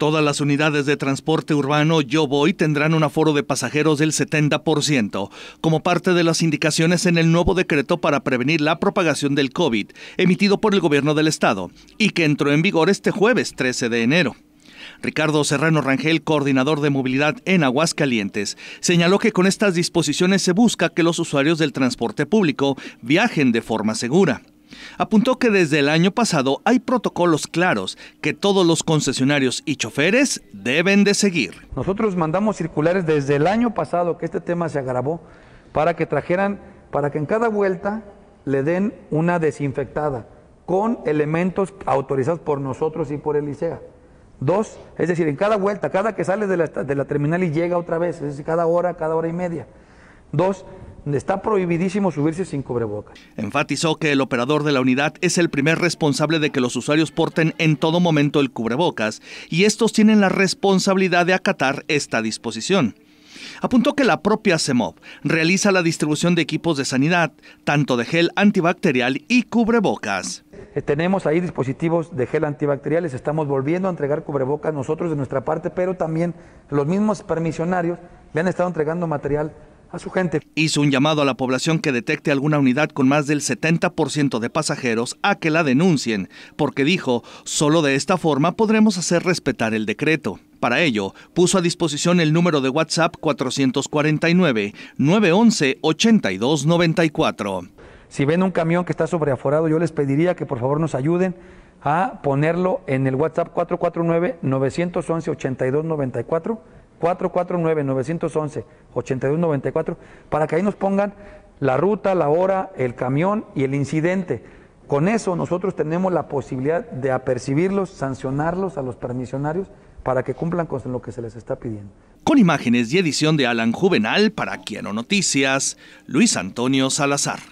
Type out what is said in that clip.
Todas las unidades de transporte urbano Yo Voy tendrán un aforo de pasajeros del 70%, como parte de las indicaciones en el nuevo decreto para prevenir la propagación del COVID, emitido por el gobierno del estado, y que entró en vigor este jueves 13 de enero. Ricardo Serrano Rangel, coordinador de movilidad en Aguascalientes, señaló que con estas disposiciones se busca que los usuarios del transporte público viajen de forma segura apuntó que desde el año pasado hay protocolos claros que todos los concesionarios y choferes deben de seguir. Nosotros mandamos circulares desde el año pasado que este tema se agravó para que trajeran, para que en cada vuelta le den una desinfectada con elementos autorizados por nosotros y por el ICEA. Dos, es decir, en cada vuelta, cada que sale de la terminal y llega otra vez, es decir, cada hora, cada hora y media. Dos, donde está prohibidísimo subirse sin cubrebocas. Enfatizó que el operador de la unidad es el primer responsable de que los usuarios porten en todo momento el cubrebocas y estos tienen la responsabilidad de acatar esta disposición. Apuntó que la propia CEMOV realiza la distribución de equipos de sanidad, tanto de gel antibacterial y cubrebocas. Eh, tenemos ahí dispositivos de gel antibacteriales, estamos volviendo a entregar cubrebocas nosotros de nuestra parte, pero también los mismos permisionarios le han estado entregando material a su gente. Hizo un llamado a la población que detecte alguna unidad con más del 70% de pasajeros a que la denuncien, porque dijo, solo de esta forma podremos hacer respetar el decreto. Para ello, puso a disposición el número de WhatsApp 449-911-8294. Si ven un camión que está sobreaforado, yo les pediría que por favor nos ayuden a ponerlo en el WhatsApp 449-911-8294 449-911-8294, para que ahí nos pongan la ruta, la hora, el camión y el incidente. Con eso nosotros tenemos la posibilidad de apercibirlos, sancionarlos a los permisionarios para que cumplan con lo que se les está pidiendo. Con imágenes y edición de Alan Juvenal para Quiero Noticias, Luis Antonio Salazar.